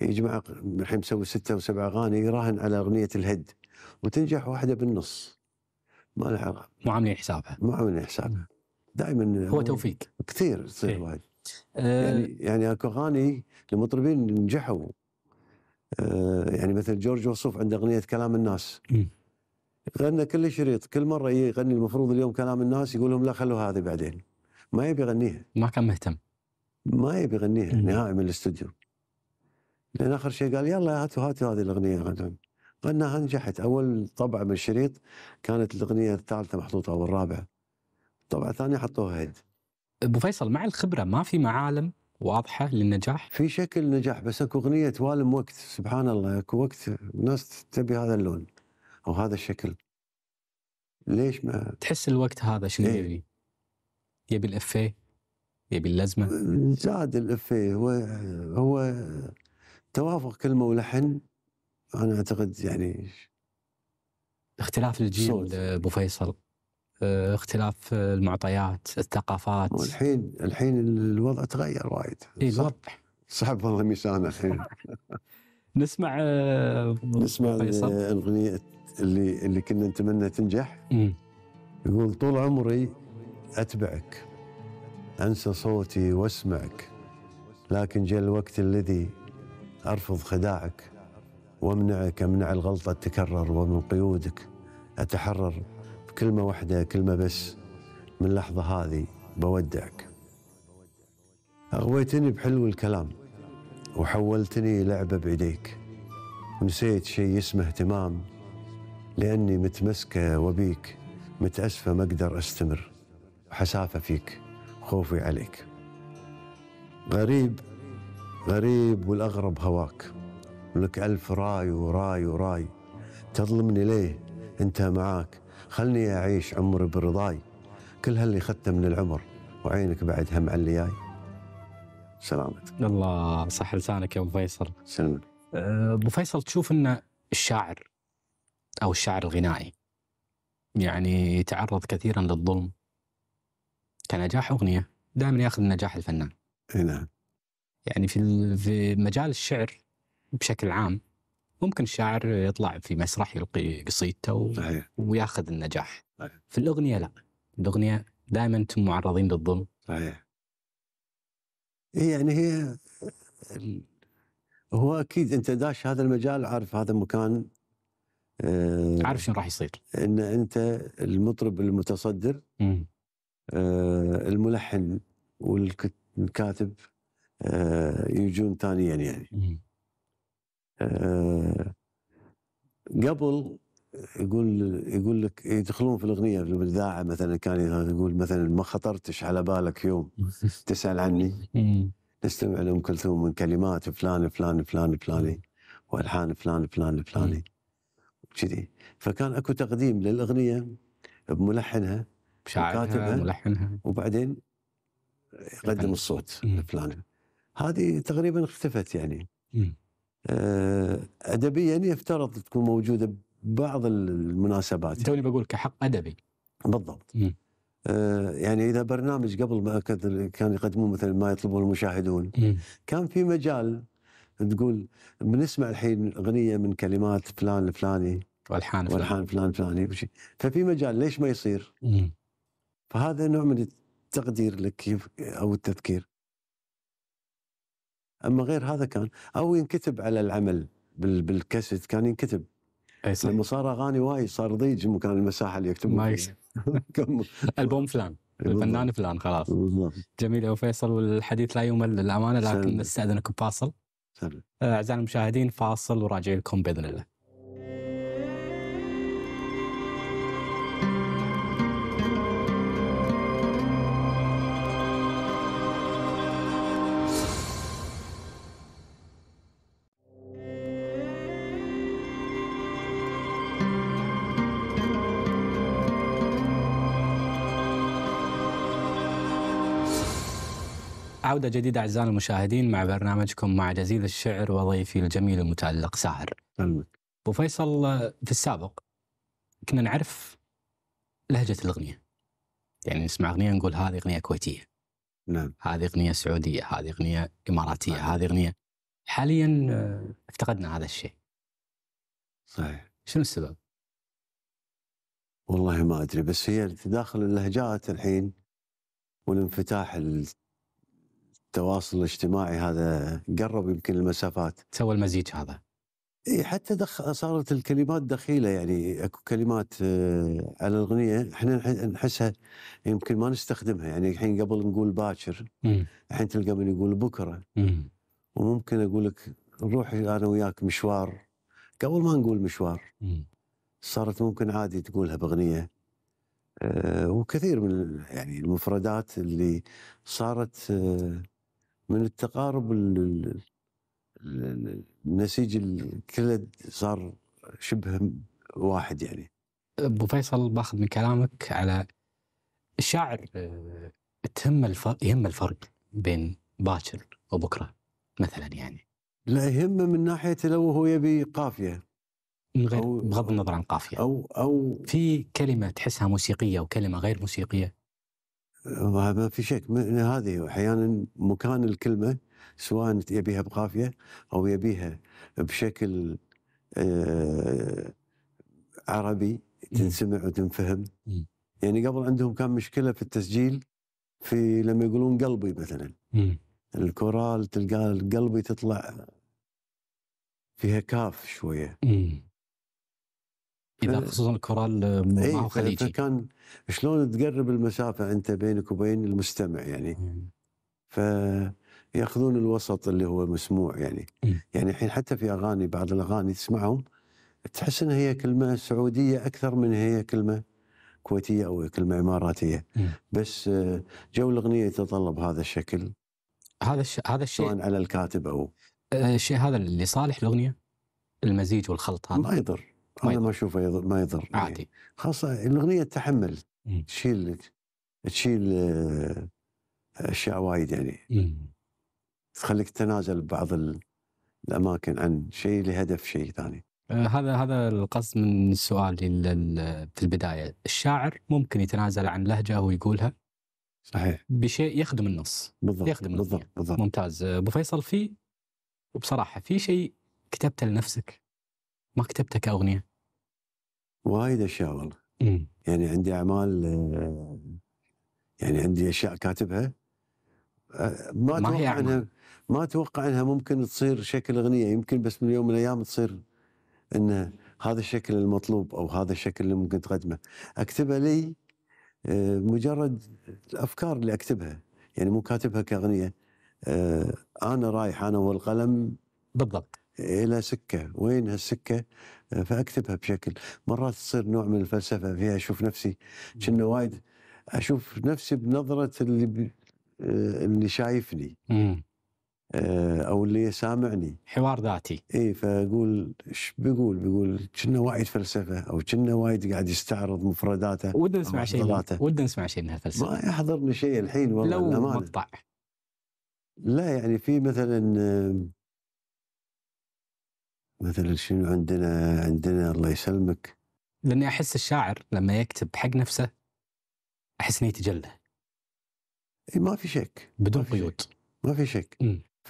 يجمع الحين مسوي ستة وسبع اغاني يراهن على اغنيه الهد وتنجح واحده بالنص ما له علاقه مو عاملين حسابها مو عاملين حسابها دائما هو توفيق كثير إيه. تصير وايد آه، يعني يعني اكو اغاني لمطربين نجحوا أه يعني مثل جورج وصوف عنده اغنيه كلام الناس غنى كل شريط كل مره يغني المفروض اليوم كلام الناس يقول لهم لا خلوا هذه بعدين ما يبي يغنيها ما كان مهتم ما يبي يغنيها نهائي من الاستوديو لان اخر شيء قال يلا هاتوا هاتوا هذه الاغنيه غناها نجحت أول طبعة من الشريط كانت الأغنية الثالثة محطوطة أو الرابعة الطبعة الثانية حطوها هيد أبو فيصل مع الخبرة ما في معالم واضحة للنجاح؟ في شكل نجاح بس اكو اغنية توالم وقت سبحان الله اكو وقت الناس تبي هذا اللون او هذا الشكل ليش ما تحس الوقت هذا شنو يبي؟ إيه؟ يبي يبي اللزمة؟ زاد الافيه هو هو توافق كلمة ولحن انا اعتقد يعني اختلاف الجيل ابو فيصل آه، اختلاف المعطيات الثقافات والحين الحين الوضع تغير وايد اي الوضع صعب والله ميسانا الحين نسمع آه، نسمع الاغنيه اللي اللي كنا نتمنى تنجح يقول طول عمري اتبعك انسى صوتي واسمعك لكن جاء الوقت الذي ارفض خداعك وامنعك امنع الغلطة تكرر ومن قيودك أتحرر بكلمة واحدة كلمة بس من اللحظة هذه بودعك أغويتني بحلو الكلام وحولتني لعبة بإيديك ونسيت شيء اسمه اهتمام لأني متمسكة وبيك متأسفة ما أقدر أستمر حسافة فيك خوفي عليك غريب غريب والأغرب هواك ولك ألف راي وراي وراي تظلمني ليه أنت معاك خلني أعيش عمري برضاي كل هاللي خدته من العمر وعينك بعد هم على اللي جاي سلامتك الله صح لسانك يا ابو فيصل سلمك أه، ابو فيصل تشوف ان الشاعر او الشاعر الغنائي يعني يتعرض كثيرا للظلم كنجاح اغنيه دائما ياخذ نجاح الفنان إيه نعم يعني في في مجال الشعر بشكل عام ممكن الشاعر يطلع في مسرح يلقي قصيدته و... وياخذ النجاح صحيح. في الاغنيه لا الاغنيه دائما انتم معرضين للظلم صحيح إيه، يعني هي هو اكيد انت داش هذا المجال عارف هذا المكان آه عارف شنو راح يصير ان انت المطرب المتصدر آه الملحن والكاتب آه يجون ثانيا يعني مم. آه، قبل يقول يقول لك يدخلون في الاغنيه في الاذاعه مثلا كان يقول مثلا ما خطرتش على بالك يوم تسال عني نستمع إيه. لام كلثوم من كلمات فلان فلان فلان فلاني إيه. والحان فلان فلان فلاني إيه. كذي فكان اكو تقديم للاغنيه بملحنها بشاعرها ملحنها وبعدين يقدم الصوت الفلاني هذه تقريبا اختفت يعني آه، ادبيا يفترض تكون موجوده بعض المناسبات توني بقول كحق ادبي بالضبط آه، يعني اذا برنامج قبل ما كان يقدمون مثلا ما يطلبون المشاهدون كان في مجال تقول بنسمع الحين اغنيه من كلمات فلان الفلاني والحان فلان والحان فلان فلاني ففي مجال ليش ما يصير؟ فهذا نوع من التقدير لك او التذكير اما غير هذا كان او ينكتب على العمل بالكاسيت كان ينكتب لما صار اغاني وايد صار ضيج مكان المساحه اللي يكتبون البوم فلان الفنان فلان خلاص جميل يا فيصل والحديث لا يمل للامانه لكن نستاذنك بفاصل آه، اعزائي المشاهدين فاصل وراجعين لكم باذن الله عودة جديدة أعزائي المشاهدين مع برنامجكم مع جزيل الشعر وضيفي الجميل المتألق ساهر أبو فيصل في السابق كنا نعرف لهجة الأغنية يعني نسمع أغنية نقول هذه أغنية كويتية نعم هذه أغنية سعودية هذه أغنية إماراتية نعم. هذه أغنية حاليا آه، افتقدنا هذا الشيء صحيح شنو السبب؟ والله ما أدري بس هي تداخل اللهجات الحين والانفتاح التواصل الاجتماعي هذا قرب يمكن المسافات سوى المزيج هذا إيه، حتى دخ... صارت الكلمات دخيله يعني اكو كلمات آه، على الاغنيه احنا نحسها يمكن ما نستخدمها يعني الحين قبل نقول باكر الحين تلقى من يقول بكره مم. وممكن اقول لك نروح انا وياك مشوار قبل ما نقول مشوار مم. صارت ممكن عادي تقولها باغنيه أه وكثير من يعني المفردات اللي صارت أه من التقارب النسيج الكلد صار شبه واحد يعني ابو فيصل باخذ من كلامك على الشاعر آه، تهم الفرق يهم الفرق بين باكر وبكره مثلا يعني لا يهمه من ناحيه لو هو يبي قافيه من غير بغض النظر عن قافيه او او في كلمه تحسها موسيقيه وكلمه غير موسيقيه ما في شك هذه احيانا مكان الكلمه سواء يبيها بقافيه او يبيها بشكل آه، عربي إيه. تنسمع وتنفهم إيه. يعني قبل عندهم كان مشكله في التسجيل في لما يقولون قلبي مثلا إيه. الكورال تلقى قلبي تطلع فيها كاف شويه اذا خصوصا الكره آه، خليجي إيه فكان شلون تقرب المسافه انت بينك وبين المستمع يعني فياخذون الوسط اللي هو مسموع يعني م. يعني الحين حتى في اغاني بعض الاغاني تسمعهم تحس ان هي كلمه سعوديه اكثر من هي كلمه كويتيه او كلمه اماراتيه م. بس آه، جو الاغنيه يتطلب هذا الشكل هذا الش... هذا الشيء سواء على الكاتب او آه، الشيء هذا اللي صالح الاغنيه المزيج والخلط هذا ما يضر ما انا ما اشوفه ما يضر إيه. عادي خاصه الاغنيه تحمل تشيل تشيل آه، اشياء وايد يعني مم. تخليك تتنازل ببعض الاماكن عن شيء لهدف شيء ثاني آه، هذا هذا القصد من السؤال في البدايه الشاعر ممكن يتنازل عن لهجه ويقولها صحيح بشيء يخدم النص بالضبط يخدم بالضبط, بالضبط. ممتاز ابو فيصل في وبصراحه في شيء كتبته لنفسك ما كتبتها كاغنيه؟ وايد اشياء والله يعني عندي اعمال آه، يعني عندي اشياء كاتبها آه، ما, ما اتوقع انها ما اتوقع انها ممكن تصير شكل اغنيه يمكن بس من يوم من الايام تصير انه هذا الشكل المطلوب او هذا الشكل اللي ممكن تقدمه اكتبها لي آه، مجرد الافكار اللي اكتبها يعني مو كاتبها كاغنيه انا رايح انا والقلم بالضبط إلى سكة وين هالسكة آه، فأكتبها بشكل مرات تصير نوع من الفلسفة فيها أشوف نفسي كنا وايد أشوف نفسي بنظرة اللي ب... آه، اللي شايفني مم. آه، او اللي سامعني حوار ذاتي اي فاقول ايش بيقول؟ بيقول كنا وايد فلسفه او كنا وايد قاعد يستعرض مفرداته ودنا نسمع شيء ودنا نسمع شيء من هالفلسفه ما يحضرني شيء الحين والله لو مقطع لا يعني في مثلا مثلا شنو عندنا عندنا الله يسلمك لاني احس الشاعر لما يكتب حق نفسه احس انه يتجلى اي ما في شك بدون قيود ما في شك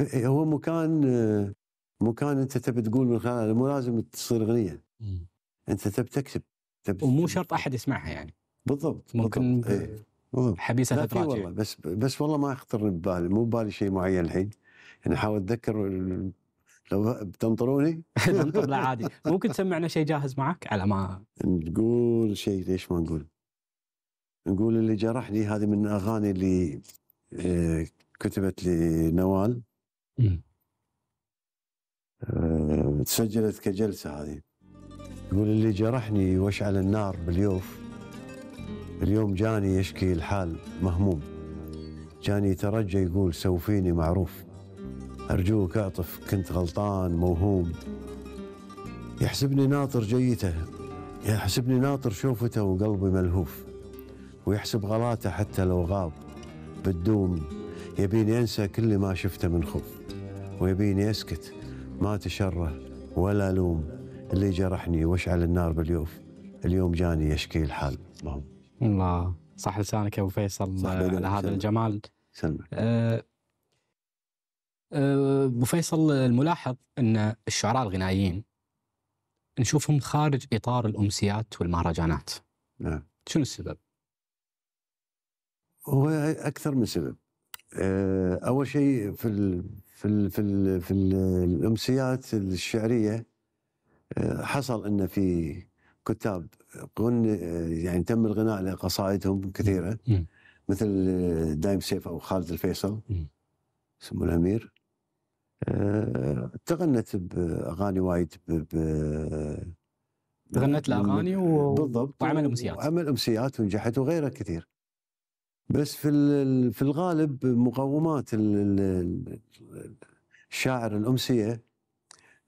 إيه، هو مكان مكان انت تبي تقول من خلاله مو لازم تصير اغنيه انت تبي تكتب تبي ومو شرط احد يسمعها يعني بالضبط ممكن إيه، حبيسه اتراك والله بس بس والله ما يخطر ببالي مو ببالي شيء معين الحين يعني احاول اتذكر لو بتنطروني؟ لا عادي ممكن تسمعنا شيء جاهز معك على ما نقول شيء ليش ما نقول؟ نقول اللي جرحني هذه من اغاني اللي آه، كتبت لنوال آه، تسجلت كجلسه هذه يقول اللي جرحني واشعل النار باليوف اليوم جاني يشكي الحال مهموم جاني ترجى يقول سوفيني معروف أرجوك أعطف كنت غلطان موهوم يحسبني ناطر جيته يحسبني ناطر شوفته وقلبي ملهوف ويحسب غلاته حتى لو غاب بالدوم يبيني أنسى كل ما شفته من خوف ويبيني أسكت ما تشره ولا لوم اللي جرحني واشعل النار باليوف اليوم جاني يشكي الحال اللهم الله صح لسانك يا أبو فيصل على هذا الجمال سلمك. أه آه، ابو فيصل الملاحظ ان الشعراء الغنائيين نشوفهم خارج اطار الامسيات والمهرجانات. نعم. شنو السبب؟ هو اكثر من سبب. آه، اول شيء في الـ في الـ في الـ في الامسيات الشعريه آه، حصل ان في كتاب قن يعني تم الغناء لقصائدهم كثيره مثل دايم سيف او خالد الفيصل سمو الامير آه، تغنت باغاني وايد تغنت لاغاني و... بالضبط وعمل امسيات وعمل امسيات ونجحت وغيرها كثير بس في في الغالب مقومات الشاعر الامسيه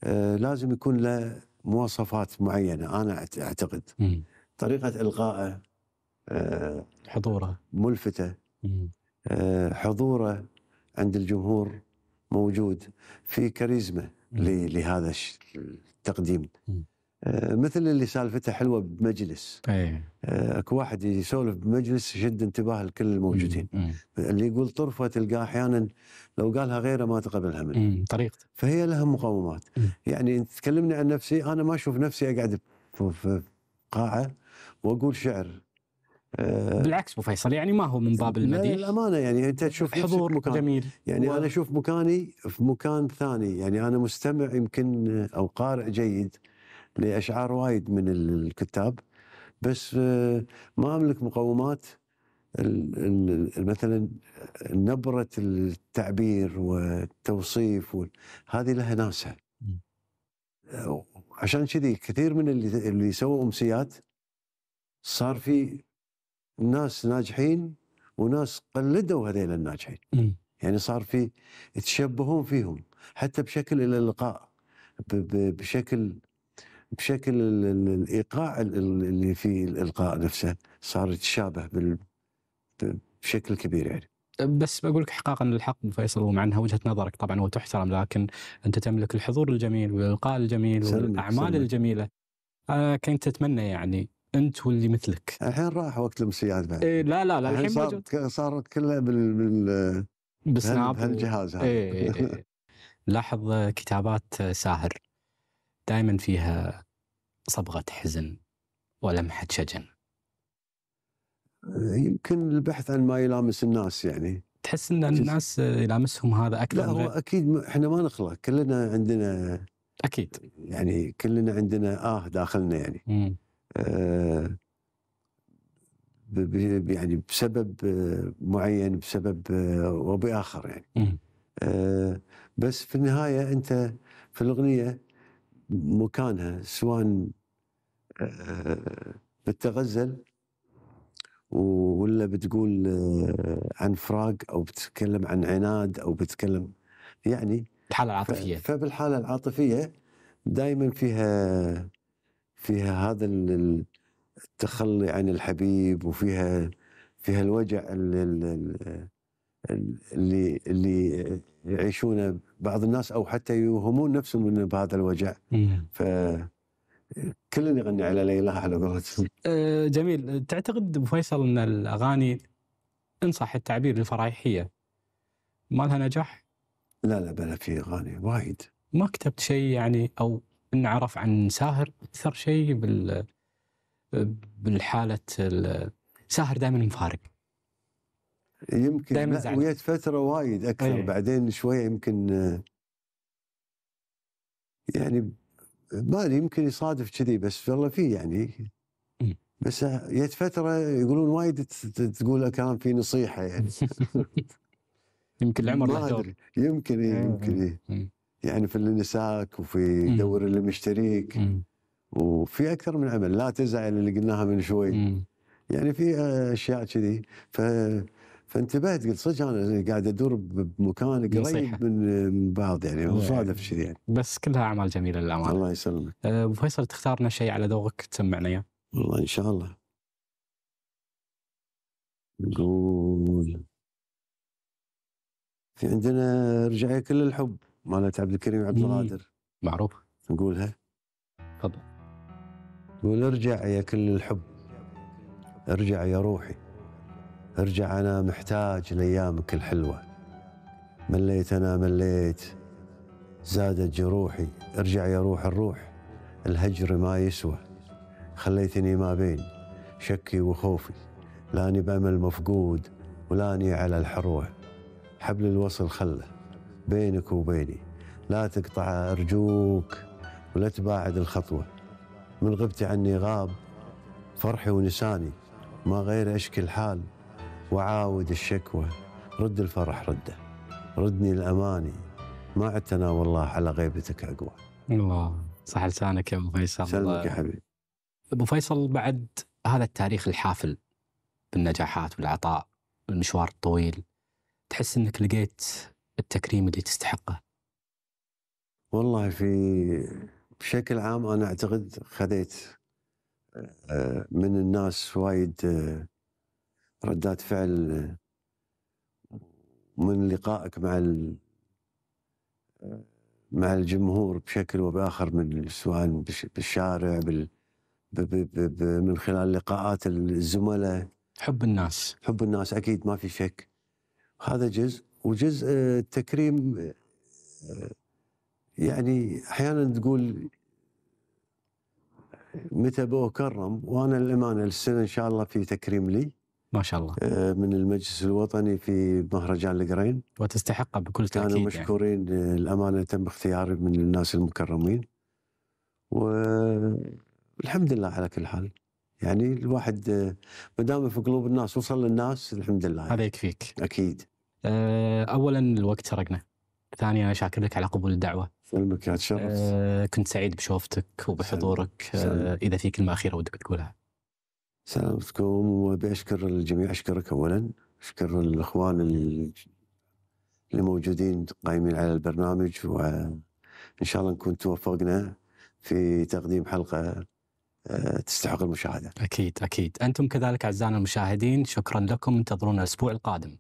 آه، لازم يكون له مواصفات معينه انا اعتقد مم. طريقه القائه آه، حضوره ملفته حضوره عند الجمهور موجود في كاريزما لهذا التقديم آه، مثل اللي سالفته حلوه بمجلس أيه. آه، اكو واحد يسولف بمجلس يشد انتباه الكل الموجودين مم. مم. اللي يقول طرفه تلقاه احيانا لو قالها غيره ما تقبلها منه طريقته فهي لها مقومات مم. يعني تكلمني عن نفسي انا ما اشوف نفسي اقعد في قاعه واقول شعر آه، بالعكس ابو فيصل يعني ما هو من باب المديح للامانه يعني انت تشوف حضور مكان جميل يعني و... انا اشوف مكاني في مكان ثاني يعني انا مستمع يمكن او قارئ جيد لاشعار وايد من الكتاب بس آه، ما املك مقومات مثلا نبره التعبير والتوصيف هذه لها ناسها عشان كذي كثير من اللي اللي سووا امسيات صار في ناس ناجحين وناس قلدوا هذيل الناجحين م. يعني صار في يتشبهون فيهم حتى بشكل الالقاء اللقاء بشكل بشكل الايقاع اللي في الالقاء نفسه صار يتشابه بال بشكل كبير يعني طيب، بس بقول لك حقاقا للحق فيصل ومع انها وجهه نظرك طبعا وتحترم لكن انت تملك الحضور الجميل والالقاء الجميل والاعمال الجميله آه، كنت اتمنى يعني انت واللي مثلك الحين راح وقت الامسيات بعد إيه لا لا لا الحين صار موجود. صارت كلها بال بال بسناب هالجهاز هذا إيه،, إيه إيه لاحظ كتابات ساهر دائما فيها صبغه حزن ولمحه شجن يمكن البحث عن ما يلامس الناس يعني تحس ان الناس يلامسهم هذا اكثر لا هو اكيد احنا ما نخلق كلنا عندنا اكيد يعني كلنا عندنا اه داخلنا يعني مم. آه، يعني بسبب آه، معين بسبب آه، وباخر يعني بس في النهايه انت في الاغنيه مكانها سواء بتتغزل ولا بتقول عن فراق او بتتكلم عن عناد او بتتكلم يعني الحاله العاطفيه فبالحاله العاطفيه دائما فيها فيها هذا التخلي عن الحبيب وفيها فيها الوجع اللي اللي يعيشونه بعض الناس او حتى يوهمون نفسهم بهذا الوجع إيه. ف كلنا يغني على ليلى على قولتهم. جميل، تعتقد ابو فيصل ان الاغاني ان صح التعبير الفرايحيه ما لها نجاح؟ لا لا بلا في اغاني وايد. ما كتبت شيء يعني او انعرف عن ساهر اكثر شيء بال بالحاله ساهر دائما مفارق يمكن دائما ويت فتره وايد اكثر أيه. بعدين شويه يمكن يعني ما يمكن يصادف كذي بس والله في يعني إيه. بس جت فتره يقولون وايد تقول كان في نصيحه يعني يمكن العمر له دور يمكن إيه, إيه، يمكن إيه، يعني في اللي نساك وفي دور اللي مشتريك وفي اكثر من عمل لا تزعل اللي قلناها من شوي مم. يعني في اشياء كذي ف فانتبهت قلت صدق انا قاعد ادور بمكان قريب من بعض يعني مصادف نعم. كذي يعني بس كلها اعمال جميله للامانه الله يسلمك أه، ابو فيصل تختار لنا شيء على ذوقك تسمعنا اياه والله ان شاء الله نقول في عندنا رجعي كل الحب مالت عبد الكريم عبد إيه، القادر معروف نقولها تفضل قول ارجع يا كل الحب ارجع يا روحي ارجع انا محتاج لايامك الحلوه مليت انا مليت زادت جروحي ارجع يا روح الروح الهجر ما يسوى خليتني ما بين شكي وخوفي لاني بامل مفقود ولاني على الحروه حبل الوصل خله بينك وبيني لا تقطع أرجوك ولا تباعد الخطوة من غبت عني غاب فرحي ونساني ما غير أشكي الحال وعاود الشكوى رد الفرح رده ردني الأماني ما عدتنا والله على غيبتك أقوى الله صح لسانك يا أبو فيصل سلمك يا حبيبي أبو فيصل بعد هذا التاريخ الحافل بالنجاحات والعطاء والمشوار الطويل تحس أنك لقيت التكريم اللي تستحقه؟ والله في بشكل عام انا اعتقد خذيت آه، من الناس وايد آه، ردات فعل آه، من لقائك مع مع الجمهور بشكل وباخر من سواء بالشارع بال من خلال لقاءات الزملاء حب الناس حب الناس اكيد ما في شك هذا جزء وجزء التكريم يعني احيانا تقول متى بو كرم وانا الامانه السنه ان شاء الله في تكريم لي ما شاء الله آه، من المجلس الوطني في مهرجان القرين وتستحقه بكل تاكيد كانوا يعني. مشكورين يعني. الامانه تم اختياري من الناس المكرمين والحمد لله على كل حال يعني الواحد آه، ما دام في قلوب الناس وصل للناس الحمد لله هذا يكفيك اكيد آه، اولا الوقت سرقنا ثانيا انا شاكر لك على قبول الدعوه سلمك يا تشرفت أه كنت سعيد بشوفتك وبحضورك أه اذا في كلمه اخيره ودك تقولها سلامتكم وبأشكر الجميع أشكرك أولا أشكر الإخوان اللي موجودين قائمين على البرنامج وإن شاء الله نكون توفقنا في تقديم حلقة آه، تستحق المشاهدة أكيد أكيد أنتم كذلك أعزائنا المشاهدين شكرا لكم انتظرونا الأسبوع القادم